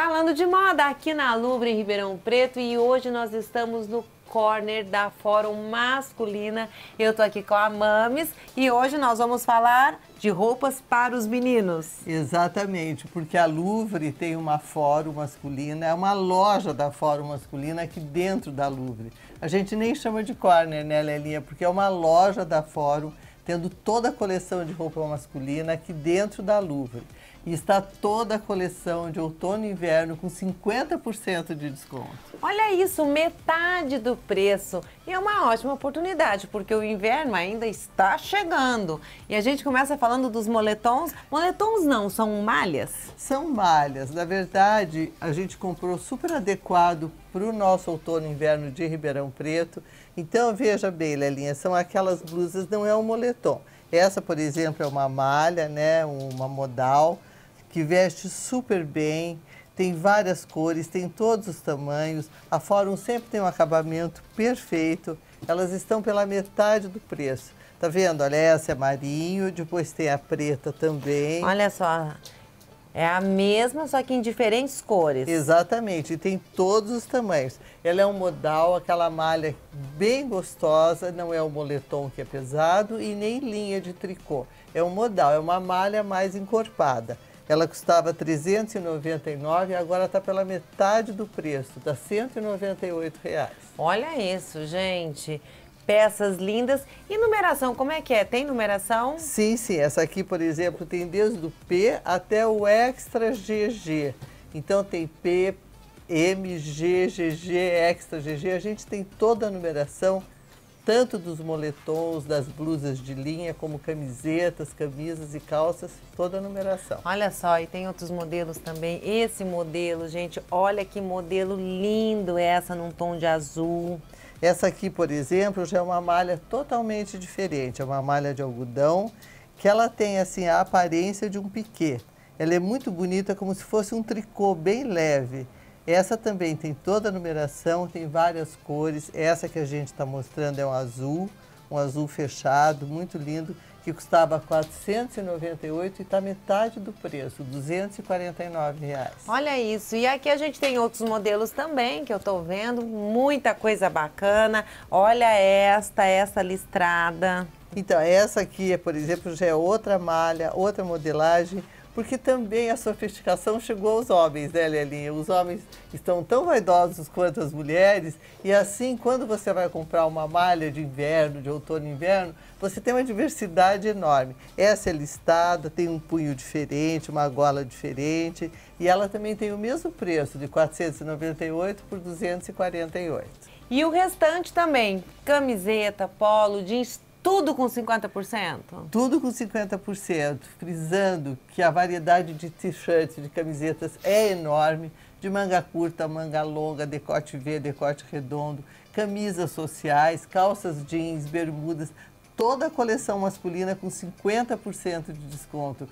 Falando de moda aqui na Lubre, em Ribeirão Preto, e hoje nós estamos no corner da Fórum Masculina. Eu tô aqui com a Mames e hoje nós vamos falar de roupas para os meninos. Exatamente, porque a Louvre tem uma Fórum Masculina, é uma loja da Fórum Masculina aqui dentro da Louvre. A gente nem chama de corner, né, Lelinha? Porque é uma loja da Fórum, tendo toda a coleção de roupa masculina aqui dentro da Louvre. E está toda a coleção de outono e inverno com 50% de desconto. Olha isso, metade do preço. E é uma ótima oportunidade, porque o inverno ainda está chegando. E a gente começa falando dos moletons. Moletons não, são malhas? São malhas. Na verdade, a gente comprou super adequado para o nosso outono e inverno de Ribeirão Preto. Então, veja bem, Lelinha, são aquelas blusas, não é um moletom. Essa, por exemplo, é uma malha, né, uma modal que veste super bem, tem várias cores, tem todos os tamanhos. A Fórum sempre tem um acabamento perfeito. Elas estão pela metade do preço. Tá vendo? Olha, essa é marinho, depois tem a preta também. Olha só. É a mesma, só que em diferentes cores. Exatamente, e tem todos os tamanhos. Ela é um modal, aquela malha bem gostosa, não é o um moletom que é pesado e nem linha de tricô. É um modal, é uma malha mais encorpada. Ela custava 399 e agora está pela metade do preço, está 198 reais. Olha isso, gente. Peças lindas. E numeração, como é que é? Tem numeração? Sim, sim. Essa aqui, por exemplo, tem desde o P até o Extra GG. Então tem P, G, GG, Extra GG. A gente tem toda a numeração tanto dos moletons, das blusas de linha, como camisetas, camisas e calças, toda a numeração. Olha só, e tem outros modelos também. Esse modelo, gente, olha que modelo lindo essa num tom de azul. Essa aqui, por exemplo, já é uma malha totalmente diferente. É uma malha de algodão que ela tem assim a aparência de um piquê. Ela é muito bonita, como se fosse um tricô bem leve. Essa também tem toda a numeração, tem várias cores. Essa que a gente está mostrando é um azul, um azul fechado, muito lindo, que custava 498 e está metade do preço, 249 reais. Olha isso. E aqui a gente tem outros modelos também que eu estou vendo, muita coisa bacana. Olha esta, essa listrada. Então, essa aqui, por exemplo, já é outra malha, outra modelagem porque também a sofisticação chegou aos homens, né, Lelinha? Os homens estão tão vaidosos quanto as mulheres, e assim, quando você vai comprar uma malha de inverno, de outono e inverno, você tem uma diversidade enorme. Essa é listada, tem um punho diferente, uma gola diferente, e ela também tem o mesmo preço, de 498 por 248. E o restante também, camiseta, polo, jeans tudo com 50%? Tudo com 50%, frisando que a variedade de t-shirts, de camisetas é enorme, de manga curta, manga longa, decote V, decote redondo, camisas sociais, calças jeans, bermudas, toda a coleção masculina com 50% de desconto.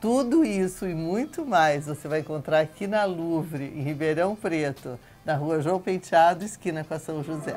Tudo isso e muito mais você vai encontrar aqui na Louvre, em Ribeirão Preto, na rua João Penteado, esquina com a São José.